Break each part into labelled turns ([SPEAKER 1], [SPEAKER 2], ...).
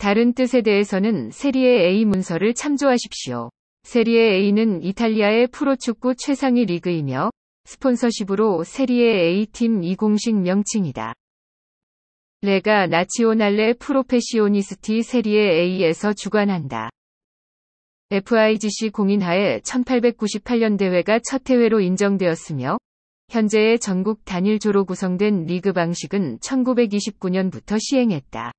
[SPEAKER 1] 다른 뜻에 대해서는 세리에 A 문서를 참조하십시오. 세리에 A는 이탈리아의 프로축구 최상위 리그이며 스폰서십으로 세리에 A팀 이공식 명칭이다. 레가 나치오날레 프로페시오니스티 세리에 A에서 주관한다. FIGC 공인하에 1898년 대회가 첫 대회로 인정되었으며 현재의 전국 단일조로 구성된 리그 방식은 1929년부터 시행했다.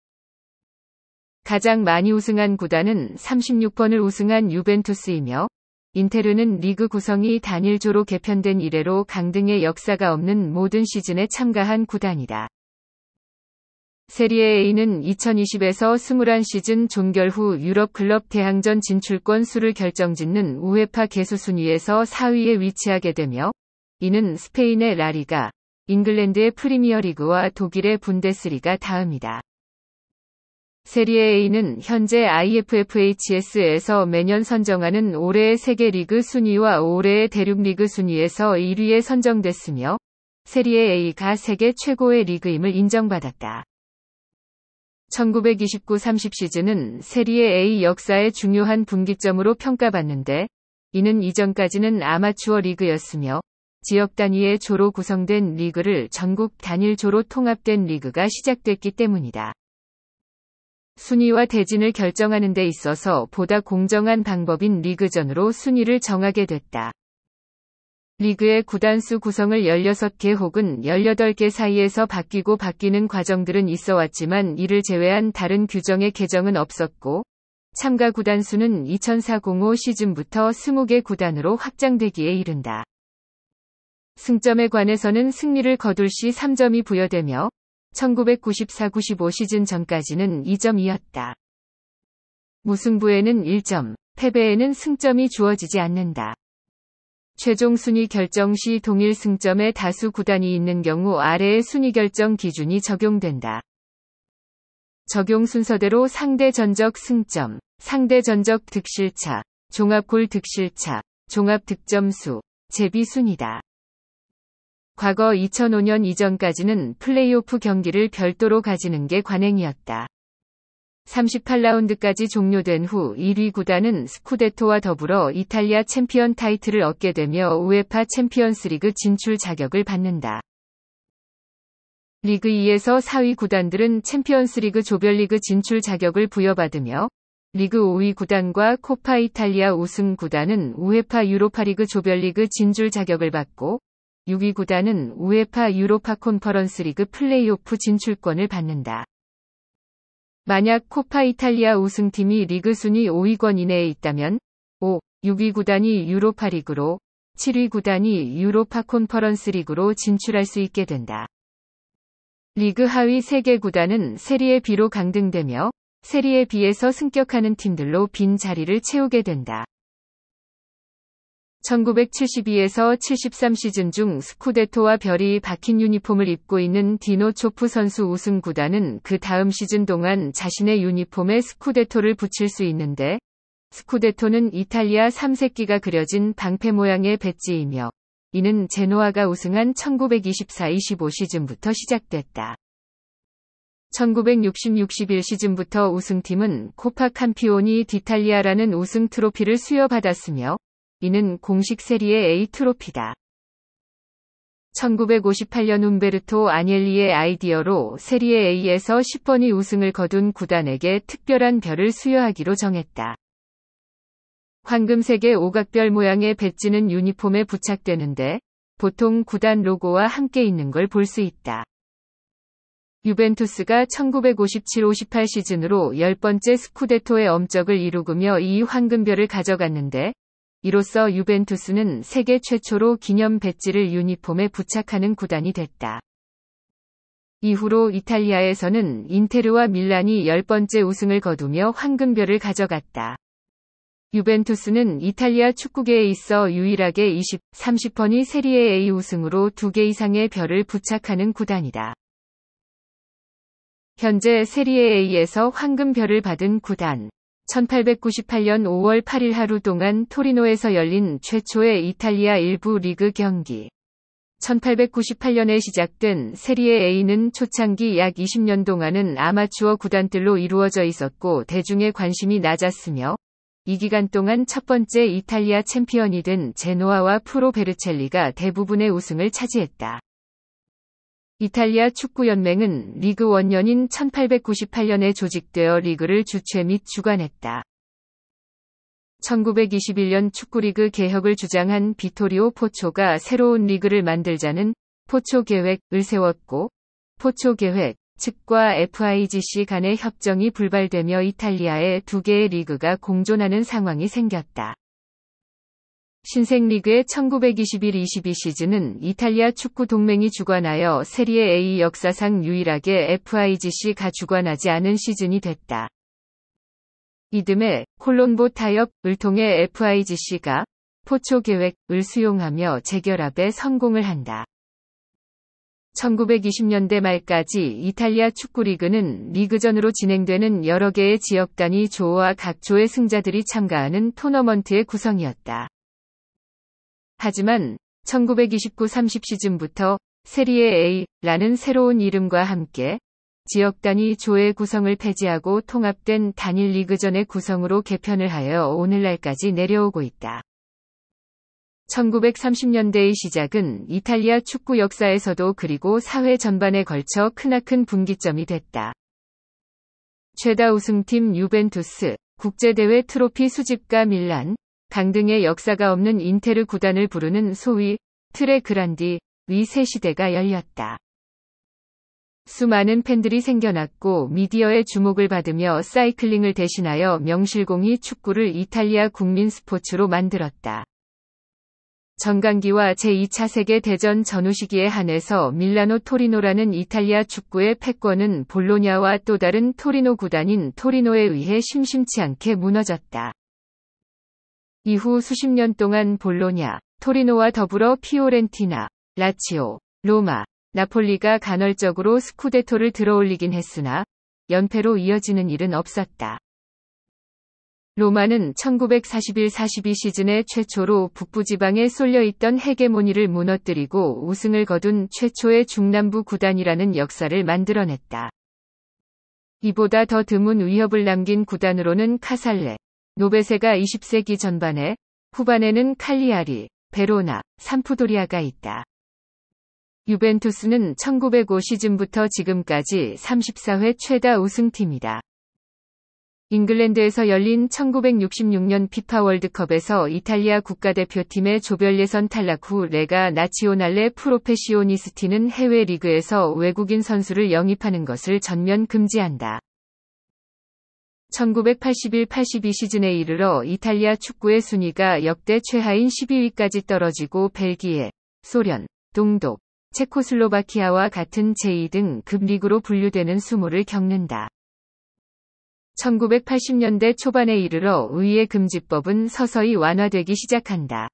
[SPEAKER 1] 가장 많이 우승한 구단은 36번을 우승한 유벤투스이며 인테르는 리그 구성이 단일조로 개편된 이래로 강등의 역사가 없는 모든 시즌에 참가한 구단이다. 세리에 A는 2020에서 21시즌 종결 후 유럽 클럽 대항전 진출권 수를 결정짓는 우회파 개수 순위에서 4위에 위치하게 되며 이는 스페인의 라리가, 잉글랜드의 프리미어리그와 독일의 분데스리가 다음이다. 세리에 A는 현재 IFFHS에서 매년 선정하는 올해의 세계 리그 순위와 올해의 대륙 리그 순위에서 1위에 선정됐으며 세리에 A가 세계 최고의 리그임을 인정받았다. 1929-30 시즌은 세리에 A 역사의 중요한 분기점으로 평가받는데 이는 이전까지는 아마추어 리그였으며 지역 단위의 조로 구성된 리그를 전국 단일 조로 통합된 리그가 시작됐기 때문이다. 순위와 대진을 결정하는 데 있어서 보다 공정한 방법인 리그전으로 순위를 정하게 됐다. 리그의 구단수 구성을 16개 혹은 18개 사이에서 바뀌고 바뀌는 과정들은 있어 왔지만 이를 제외한 다른 규정의 개정은 없었고 참가 구단수는 2004-05 시즌부터 20개 구단으로 확장되기에 이른다. 승점에 관해서는 승리를 거둘 시 3점이 부여되며 1994-95 시즌 전까지는 2점이었다. 무승부에는 1점, 패배에는 승점이 주어지지 않는다. 최종 순위 결정 시 동일 승점에 다수 구단이 있는 경우 아래의 순위 결정 기준이 적용된다. 적용 순서대로 상대 전적 승점, 상대 전적 득실차, 종합골 득실차, 종합 득점수, 제비 순이다. 과거 2005년 이전까지는 플레이오프 경기를 별도로 가지는 게 관행이었다. 38라운드까지 종료된 후 1위 구단은 스쿠데토와 더불어 이탈리아 챔피언 타이틀을 얻게 되며 우에파 챔피언스리그 진출 자격을 받는다. 리그 2에서 4위 구단들은 챔피언스리그 조별리그 진출 자격을 부여받으며 리그 5위 구단과 코파 이탈리아 우승 구단은 우에파 유로파리그 조별리그 진출 자격을 받고 6위 구단은 우에파 유로파 콘퍼런스 리그 플레이오프 진출권을 받는다. 만약 코파 이탈리아 우승팀이 리그 순위 5위권 이내에 있다면 5, 6위 구단이 유로파 리그로 7위 구단이 유로파 콘퍼런스 리그로 진출할 수 있게 된다. 리그 하위 3개 구단은 세리에 B로 강등되며 세리에 B에서 승격하는 팀들로 빈 자리를 채우게 된다. 1972에서 73 시즌 중 스쿠데토와 별이 박힌 유니폼을 입고 있는 디노 초프 선수 우승 구단은 그 다음 시즌 동안 자신의 유니폼에 스쿠데토를 붙일 수 있는데 스쿠데토는 이탈리아 3세끼가 그려진 방패 모양의 배지이며 이는 제노아가 우승한 1924-25 시즌부터 시작됐다. 1960-61 시즌부터 우승팀은 코파 캄피오니 디탈리아라는 우승 트로피를 수여받았으며 이는 공식 세리의 A 트로피다. 1958년 움베르토 아니엘리의 아이디어로 세리에 A에서 10번이 우승을 거둔 구단에게 특별한 별을 수여하기로 정했다. 황금색의 오각별 모양의 배지는 유니폼에 부착되는데 보통 구단 로고와 함께 있는 걸 볼 수 있다. 유벤투스가 1957-58 시즌으로 10번째 스쿠데토의 엄적을 이루며 이 황금별을 가져갔는데 이로써 유벤투스는 세계 최초로 기념 배지를 유니폼에 부착하는 구단이 됐다. 이후로 이탈리아에서는 인테르와 밀란이 10번째 우승을 거두며 황금별을 가져갔다. 유벤투스는 이탈리아 축구계에 있어 유일하게 20, 30번이 세리에 A 우승으로 2개 이상의 별을 부착하는 구단이다. 현재 세리에 A에서 황금별을 받은 구단 1898년 5월 8일 하루 동안 토리노에서 열린 최초의 이탈리아 일부 리그 경기. 1898년에 시작된 세리에 A는 초창기 약 20년 동안은 아마추어 구단들로 이루어져 있었고 대중의 관심이 낮았으며 이 기간 동안 첫 번째 이탈리아 챔피언이 된 제노아와 프로 베르첼리가 대부분의 우승을 차지했다. 이탈리아 축구연맹은 리그 원년인 1898년에 조직되어 리그를 주최 및 주관했다. 1921년 축구리그 개혁을 주장한 비토리오 포초가 새로운 리그를 만들자는 포초 계획을 세웠고, 포초 계획, 측과 FIGC 간의 협정이 불발되며 이탈리아의 두 개의 리그가 공존하는 상황이 생겼다. 신생리그의 1921-22 시즌은 이탈리아 축구 동맹이 주관하여 세리에 A 역사상 유일하게 FIGC가 주관하지 않은 시즌이 됐다. 이듬해 콜롬보 타협을 통해 FIGC가 포초 계획을 수용하며 재결합에 성공을 한다. 1920년대 말까지 이탈리아 축구리그는 리그전으로 진행되는 여러 개의 지역 단위 조와 각 조의 승자들이 참가하는 토너먼트의 구성이었다. 하지만 1929-30 시즌부터 세리에 A라는 새로운 이름과 함께 지역 단위 조의 구성을 폐지하고 통합된 단일 리그전의 구성으로 개편을 하여 오늘날까지 내려오고 있다. 1930년대의 시작은 이탈리아 축구 역사에서도 그리고 사회 전반에 걸쳐 크나큰 분기점이 됐다. 최다 우승팀 유벤투스, 국제대회 트로피 수집가 밀란, 강등의 역사가 없는 인테르 구단을 부르는 소위 트레그란디 위세 시대가 열렸다. 수많은 팬들이 생겨났고 미디어의 주목을 받으며 사이클링을 대신하여 명실공히 축구를 이탈리아 국민 스포츠로 만들었다. 전강기와 제2차 세계대전 전후 시기에 한해서 밀라노 토리노라는 이탈리아 축구의 패권은 볼로냐와 또 다른 토리노 구단인 토리노에 의해 심심치 않게 무너졌다. 이후 수십 년 동안 볼로냐, 토리노와 더불어 피오렌티나, 라치오, 로마, 나폴리가 간헐적으로 스쿠데토를 들어올리긴 했으나 연패로 이어지는 일은 없었다. 로마는 1941-42 시즌에 최초로 북부지방에 쏠려있던 헤게모니를 무너뜨리고 우승을 거둔 최초의 중남부 구단이라는 역사를 만들어냈다. 이보다 더 드문 위협을 남긴 구단으로는 카살레, 노베세가 20세기 전반에 후반에는 칼리아리, 베로나, 삼푸도리아가 있다. 유벤투스는 1905 시즌부터 지금까지 34회 최다 우승팀이다. 잉글랜드에서 열린 1966년 피파 월드컵에서 이탈리아 국가대표팀의 조별 예선 탈락 후 레가 나치오날레 프로페시오니스티는 해외 리그에서 외국인 선수를 영입하는 것을 전면 금지한다. 1981-82 시즌에 이르러 이탈리아 축구의 순위가 역대 최하인 12위까지 떨어지고 벨기에, 소련, 동독, 체코슬로바키아와 같은 제2 등 급리그로 분류되는 수모를 겪는다. 1980년대 초반에 이르러 의회 금지법은 서서히 완화되기 시작한다.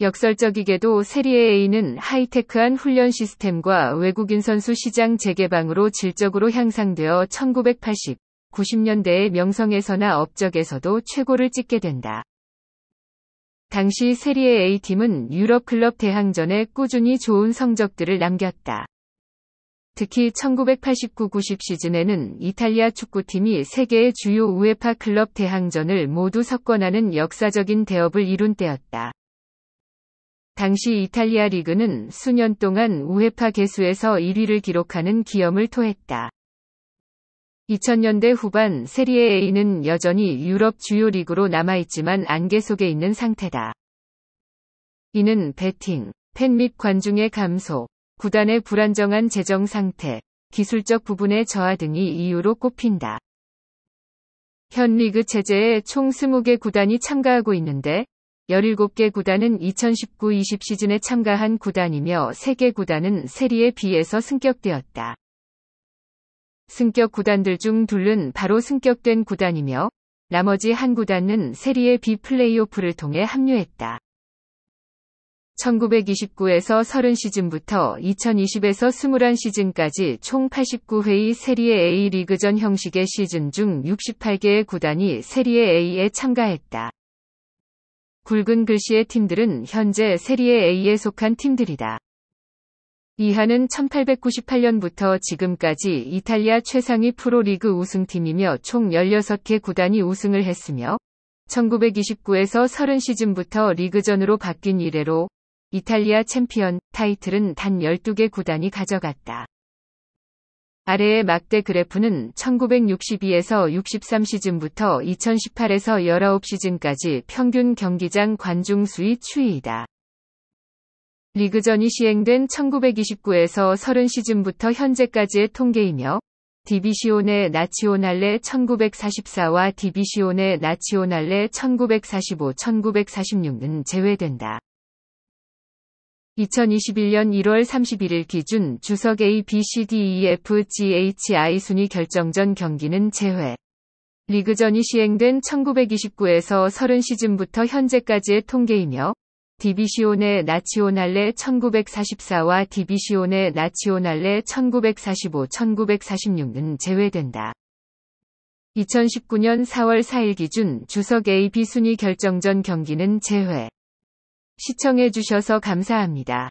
[SPEAKER 1] 역설적이게도 세리에 A는 하이테크한 훈련 시스템과 외국인 선수 시장 재개방으로 질적으로 향상되어 1980, 90년대의 명성에서나 업적에서도 최고를 찍게 된다. 당시 세리에 A팀은 유럽 클럽 대항전에 꾸준히 좋은 성적들을 남겼다. 특히 1989-90 시즌에는 이탈리아 축구팀이 세계의 주요 우에파 클럽 대항전을 모두 석권하는 역사적인 대업을 이룬 때였다. 당시 이탈리아 리그는 수년 동안 우에파 개수에서 1위를 기록하는 기염을 토했다. 2000년대 후반 세리에 A는 여전히 유럽 주요 리그로 남아있지만 안개 속에 있는 상태다. 이는 배팅팬 및 관중의 감소, 구단의 불안정한 재정 상태, 기술적 부분의 저하 등이 이유로 꼽힌다. 현 리그 체제에 총 20개 구단이 참가하고 있는데 17개 구단은 2019-20 시즌에 참가한 구단이며 3개 구단은 세리에 비해서 승격되었다. 승격 구단들 중 둘은 바로 승격된 구단이며 나머지 한 구단은 세리의 B 플레이오프를 통해 합류했다. 1929에서 30시즌부터 2020에서 21시즌까지 총 89회의 세리에 A 리그전 형식의 시즌 중 68개의 구단이 세리에 A에 참가했다. 굵은 글씨의 팀들은 현재 세리에 A에 속한 팀들이다. 이하는 1898년부터 지금까지 이탈리아 최상위 프로리그 우승팀이며 총 16개 구단이 우승을 했으며 1929에서 30시즌부터 리그전으로 바뀐 이래로 이탈리아 챔피언 타이틀은 단 12개 구단이 가져갔다. 아래의 막대 그래프는 1962에서 63시즌부터 2018에서 19시즌까지 평균 경기장 관중 수위 추이이다. 리그전이 시행된 1929에서 30시즌부터 현재까지의 통계이며 디비시온의 나치오날레 1944와 디비시온의 나치오날레 1945, 1946은 제외된다. 2021년 1월 31일 기준 주석 A, B, C, D, E, F, G, H, I 순위 결정전 경기는 제외. 리그전이 시행된 1929에서 30시즌부터 현재까지의 통계이며 디비시오네 나치오날레 1944와 디비시오네 나치오날레 1945, 1946은 제외된다. 2019년 4월 4일 기준 주석 AB 순위 결정 전 경기는 제외. 시청해주셔서 감사합니다.